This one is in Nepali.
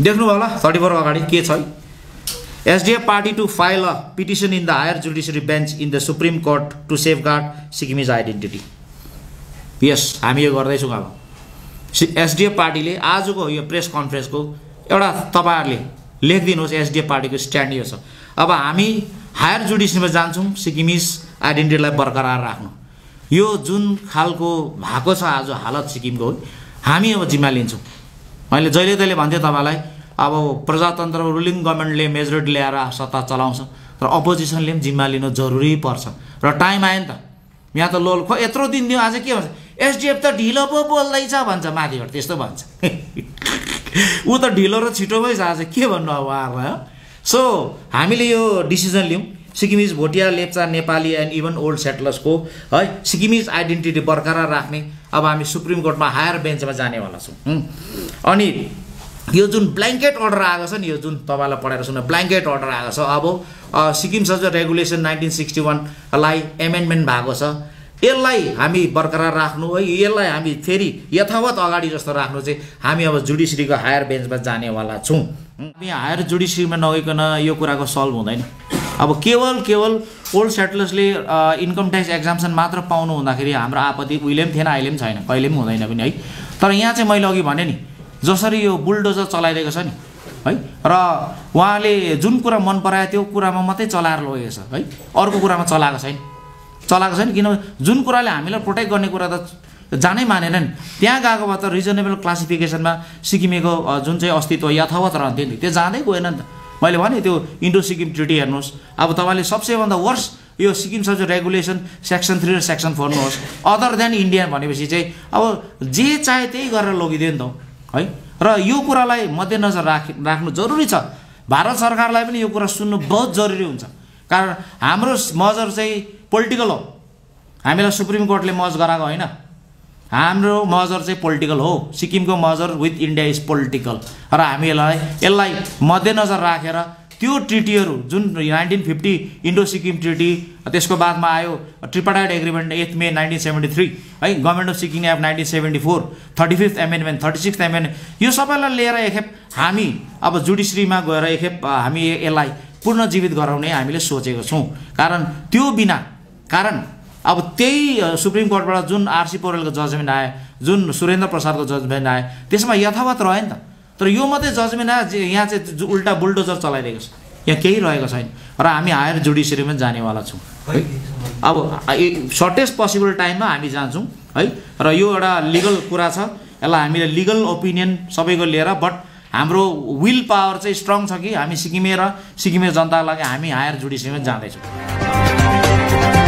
देख्नुभयो होला थर्टी फोर अगाडि के छ SDF party to file a petition in the higher judiciary bench in the supreme court to safeguard Sikkimese identity yes हामी यो गर्दैछौँ अब एसडिएफ पार्टीले आजको यो प्रेस कन्फरेन्सको एउटा तपाईँहरूले लेखिदिनुहोस् एसडिएफ पार्टीको स्ट्यान्ड यो छ अब हामी हायर जुडिसियरीमा जान्छौँ सिक्किमिज आइडेन्टिटीलाई बरकरार राख्नु यो जुन खालको भएको छ आज हालत सिक्किमको हामी अब जिम्मा लिन्छौँ मैले जहिले तहिले भन्थेँ तपाईँलाई अब प्रजातन्त्र रुलिङ गभर्मेन्टले मेजोरिटी ल्याएर सत्ता चलाउँछ र अपोजिसनले पनि जिम्मा लिनु जरुरी पर्छ र टाइम आयो नि त यहाँ त लोल खो यत्रो दिन दियो आज के भन्छ एसडिएफ त ढिलो पो बोल्दैछ भन्छ माथिबाट त्यस्तो भन्छ ऊ त ढिलो र छिटो भइस आज के भन्नु अब उहाँहरूलाई सो हामीले यो डिसिजन लियौँ Sikkimese Bhutia Lepcha Nepali and even old सेटलर्सको है सिक्किमिज आइडेन्टिटी बरकरार राख्ने अब हामी सुप्रिम कोर्टमा हायर बेन्चमा जानेवाला छौँ अनि यो जुन ब्ल्याङ्केट अर्डर आएको छ नि यो जुन तपाईँलाई पढाएर सुन्नु ब्ल्याङ्केट अर्डर आएको छ अब सिक्किम सज रेगुलेसन नाइन्टिन सिक्सटी वानलाई एमेन्डमेन्ट भएको छ यसलाई हामी बरकरार राख्नु है यसलाई हामी फेरि यथावत अगाडि जस्तो राख्नु चाहिँ हामी अब जुडिसियरीको हायर बेन्चमा जानेवाला छौँ हामी हायर जुडिसियरीमा नगइकन यो कुराको सल्भ हुँदैन अब केवल केवल ओल्ड सेटलर्सले इन्कम ट्याक्स एक्जाम्सन मात्र पाउनु हुँदाखेरि हाम्रो आपत्ति उहिले पनि थिएन अहिले पनि छैन कहिले पनि हुँदैन पनि है तर यहाँ चाहिँ मैले अघि भने नि जसरी यो बुलडोजर चलाइरहेको छ नि है र उहाँले जुन कुरा मन पराए त्यो कुरामा मात्रै चलाएर लगेको छ है अर्को कुरामा चलाएको छैन चलाएको छैन किनभने जुन कुराले हामीलाई प्रोटेक्ट गर्ने कुरा त जानै मानेन नि त्यहाँ गएको भए त रिजनेबल क्लासिफिकेसनमा सिक्किमेको जुन चाहिँ अस्तित्व यथावत रहन्थ्यो नि त्यो जाँदै गएन नि त मैले भने त्यो इन्डो सिक्किम ट्रिटी हेर्नुहोस् अब तपाईँले सबसेभन्दा वर्स यो Sikkim subject regulation section three र सेक्सन फोर नहोस् अदर देन इन्डिया भनेपछि चाहिँ अब जे चाहे त्यही गरेर लगिदियो नि त है र यो कुरालाई मध्यनजर राख राख्नु जरुरी छ भारत सरकारलाई पनि यो कुरा सुन्नु बहुत जरुरी हुन्छ कारण हाम्रो मजर चाहिँ पोलिटिकल हो हामीलाई सुप्रिम कोर्टले मज गराएको होइन हाम्रो मजर चाहिँ पोलिटिकल हो सिक्किमको मजर विथ इन्डिया इज पोलिटिकल र हामीलाई यसलाई मध्यनजर राखेर त्यो ट्रिटीहरू जुन nineteen fifty Indo Sikkim treaty त्यसको बादमा आयो tripartite agreement eighth May nineteen seventy three है government of Sikkim act nineteen seventy four thirty fifth amendment thirty six amendment यो सबैलाई लिएर एकखेप हामी अब जुडिसरीमा गएर एकखेप हामी यसलाई पुनर्जीवित गराउने हामीले सोचेको छौँ कारण त्यो बिना कारण अब त्यही सुप्रिम कोर्टबाट जुन आरसी पौडेलको जजमेन्ट आयो जुन सुरेन्द्र प्रसादको जजमेन्ट आयो त्यसमा यथावत रह्यो नि त तर यो मात्रै जजमेन्ट आयो यहाँ चाहिँ उल्टा बुल्डोजर चलाइरहेको छ यहाँ केही रहेको छैन र हामी हायर जुडिसियरीमा जानेवाला छौँ है अब सर्टेस्ट पोसिबल टाइममा हामी जान्छौँ है र यो एउटा लिगल कुरा छ यसलाई हामीले लिगल ओपिनियन सबैको लिएर बट हाम्रो विल पावर चाहिँ स्ट्रङ छ कि हामी सिक्किमे र सिक्किमे जनताको लागि हामी हायर जुडिसियरीमा जाँदैछौँ